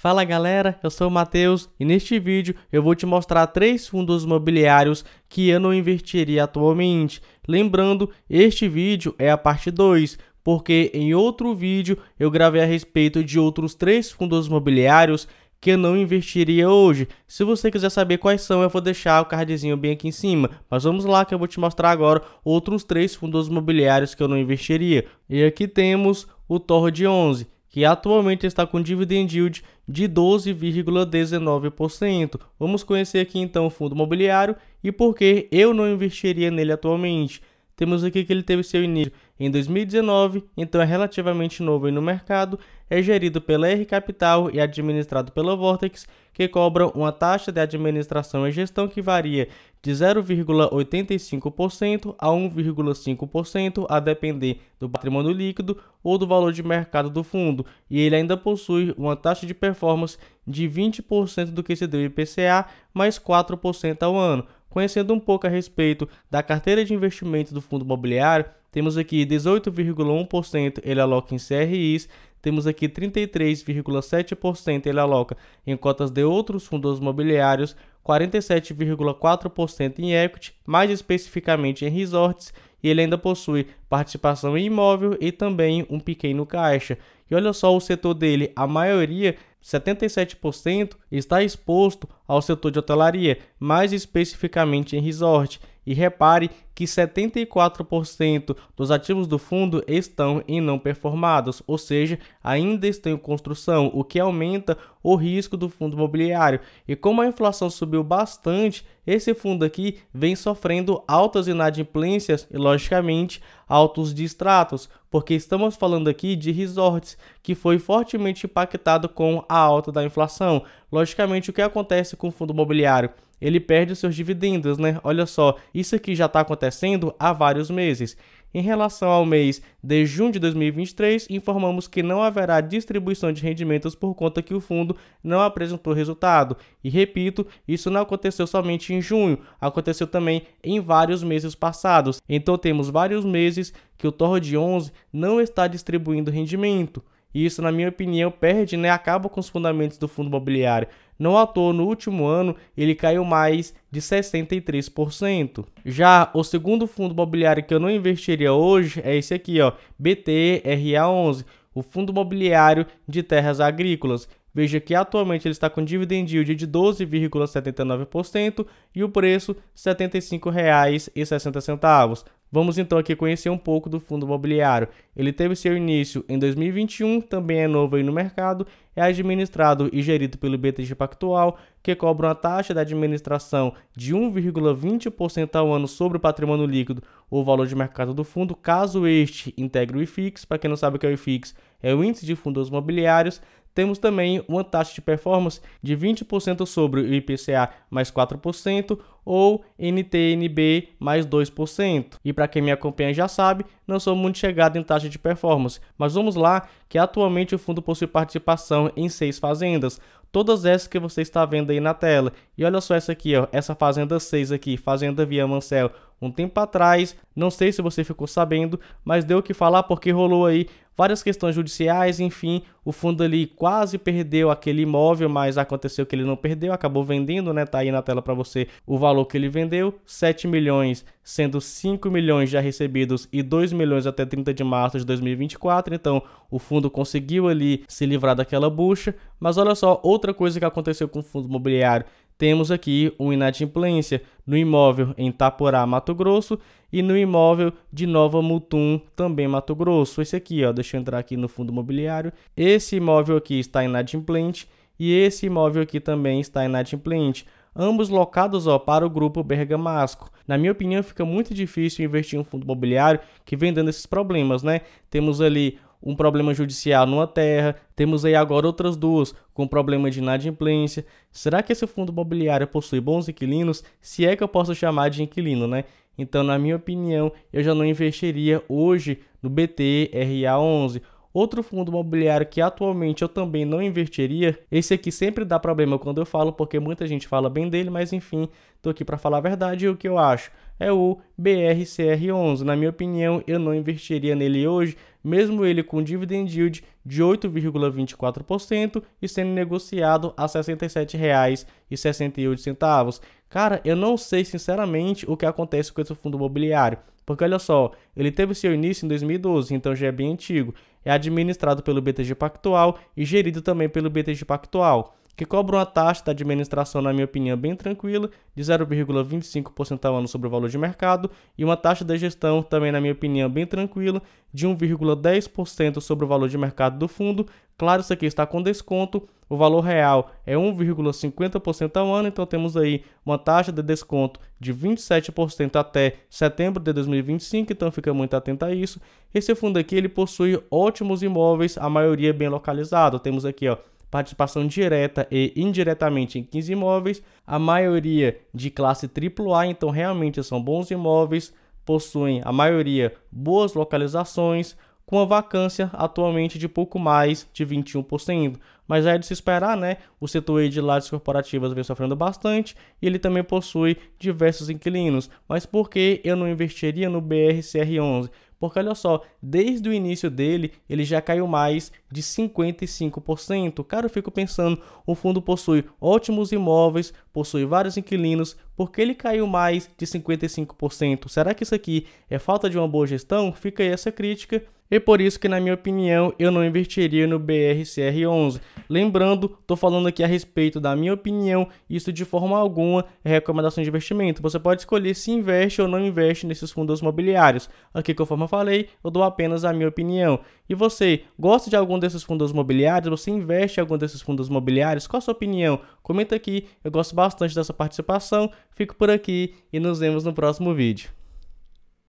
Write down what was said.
Fala galera, eu sou o Matheus e neste vídeo eu vou te mostrar três fundos imobiliários que eu não investiria atualmente. Lembrando, este vídeo é a parte 2, porque em outro vídeo eu gravei a respeito de outros três fundos imobiliários que eu não investiria hoje. Se você quiser saber quais são, eu vou deixar o cardzinho bem aqui em cima. Mas vamos lá que eu vou te mostrar agora outros três fundos imobiliários que eu não investiria. E aqui temos o Torre de 11 que atualmente está com dividend yield de 12,19%. Vamos conhecer aqui então o fundo imobiliário e por que eu não investiria nele atualmente. Temos aqui que ele teve seu início em 2019, então é relativamente novo no mercado é gerido pela R Capital e administrado pela Vortex, que cobra uma taxa de administração e gestão que varia de 0,85% a 1,5% a depender do patrimônio líquido ou do valor de mercado do fundo, e ele ainda possui uma taxa de performance de 20% do que se deu IPCA mais 4% ao ano. Conhecendo um pouco a respeito da carteira de investimento do fundo imobiliário, temos aqui 18,1% ele aloca em CRIs, temos aqui 33,7% ele aloca em cotas de outros fundos imobiliários, 47,4% em equity, mais especificamente em resorts, e ele ainda possui participação em imóvel e também um pequeno caixa. E olha só o setor dele, a maioria, 77%, está exposto ao setor de hotelaria, mais especificamente em resort. E repare que 74% dos ativos do fundo estão em não performados, ou seja, ainda estão em construção, o que aumenta o risco do fundo imobiliário. E como a inflação subiu bastante, esse fundo aqui vem sofrendo altas inadimplências e, logicamente, altos distratos, porque estamos falando aqui de resorts, que foi fortemente impactado com a alta da inflação. Logicamente, o que acontece com o fundo imobiliário? ele perde os seus dividendos, né? Olha só, isso aqui já está acontecendo há vários meses. Em relação ao mês de junho de 2023, informamos que não haverá distribuição de rendimentos por conta que o fundo não apresentou resultado. E repito, isso não aconteceu somente em junho, aconteceu também em vários meses passados. Então temos vários meses que o Torre de 11 não está distribuindo rendimento. E isso, na minha opinião, perde, né? Acaba com os fundamentos do fundo imobiliário. Não à toa, no último ano, ele caiu mais de 63%. Já o segundo fundo imobiliário que eu não investiria hoje é esse aqui, ó, BTRA11, o Fundo Imobiliário de Terras Agrícolas. Veja que atualmente ele está com dividend yield de 12,79% e o preço R$ 75,60. Vamos então aqui conhecer um pouco do fundo imobiliário. Ele teve seu início em 2021, também é novo aí no mercado, é administrado e gerido pelo BTG Pactual, que cobra uma taxa de administração de 1,20% ao ano sobre o patrimônio líquido ou valor de mercado do fundo, caso este integre o IFIX. Para quem não sabe o que é o IFIX, é o Índice de Fundos Imobiliários. Temos também uma taxa de performance de 20% sobre o IPCA mais 4% ou NTNB mais 2%. E para quem me acompanha já sabe, não sou muito chegado em taxa de performance, mas vamos lá, que atualmente o fundo possui participação em seis fazendas, todas essas que você está vendo aí na tela. E olha só essa aqui, ó, essa fazenda 6 aqui, Fazenda Via Mancel, um tempo atrás. Não sei se você ficou sabendo, mas deu o que falar porque rolou aí várias questões judiciais, enfim, o fundo ali quase perdeu aquele imóvel, mas aconteceu que ele não perdeu, acabou vendendo, né? Tá aí na tela para você o valor que ele vendeu, 7 milhões, sendo 5 milhões já recebidos e 2 milhões até 30 de março de 2024. Então, o fundo conseguiu ali se livrar daquela bucha, mas olha só outra coisa que aconteceu com o fundo imobiliário temos aqui o inadimplência no imóvel em Taporá, Mato Grosso, e no imóvel de Nova Mutum, também Mato Grosso. Esse aqui, ó, deixa eu entrar aqui no fundo imobiliário. Esse imóvel aqui está inadimplente e esse imóvel aqui também está inadimplente. Ambos locados ó, para o grupo Bergamasco. Na minha opinião, fica muito difícil investir em um fundo imobiliário que vem dando esses problemas, né? Temos ali um problema judicial numa terra, temos aí agora outras duas com problema de inadimplência. Será que esse fundo imobiliário possui bons inquilinos? Se é que eu posso chamar de inquilino, né? Então, na minha opinião, eu já não investiria hoje no btra 11 Outro fundo imobiliário que atualmente eu também não investiria, esse aqui sempre dá problema quando eu falo, porque muita gente fala bem dele, mas enfim, tô aqui para falar a verdade e o que eu acho é o BRCR11. Na minha opinião, eu não investiria nele hoje, mesmo ele com dividend yield de 8,24% e sendo negociado a R$ 67,68. Cara, eu não sei sinceramente o que acontece com esse fundo imobiliário, porque olha só, ele teve seu início em 2012, então já é bem antigo. É administrado pelo BTG Pactual e gerido também pelo BTG Pactual que cobra uma taxa da administração, na minha opinião, bem tranquila, de 0,25% ao ano sobre o valor de mercado, e uma taxa de gestão, também, na minha opinião, bem tranquila, de 1,10% sobre o valor de mercado do fundo. Claro, isso aqui está com desconto. O valor real é 1,50% ao ano, então temos aí uma taxa de desconto de 27% até setembro de 2025, então fica muito atento a isso. Esse fundo aqui ele possui ótimos imóveis, a maioria bem localizado. Temos aqui, ó, participação direta e indiretamente em 15 imóveis, a maioria de classe AAA, então realmente são bons imóveis, possuem a maioria boas localizações, com a vacância atualmente de pouco mais de 21%. Mas já é de se esperar, né? O setor de lajes corporativas vem sofrendo bastante e ele também possui diversos inquilinos. Mas por que eu não investiria no BRCR11? Porque olha só, desde o início dele, ele já caiu mais de 55%. Cara, eu fico pensando, o fundo possui ótimos imóveis, possui vários inquilinos, por que ele caiu mais de 55%? Será que isso aqui é falta de uma boa gestão? Fica aí essa crítica. E por isso que, na minha opinião, eu não investiria no BRCR11. Lembrando, estou falando aqui a respeito da minha opinião, isso de forma alguma é recomendação de investimento. Você pode escolher se investe ou não investe nesses fundos imobiliários. Aqui, conforme eu falei, eu dou apenas a minha opinião. E você, gosta de algum desses fundos imobiliários? Você investe em algum desses fundos imobiliários? Qual a sua opinião? Comenta aqui, eu gosto bastante dessa participação. Fico por aqui e nos vemos no próximo vídeo.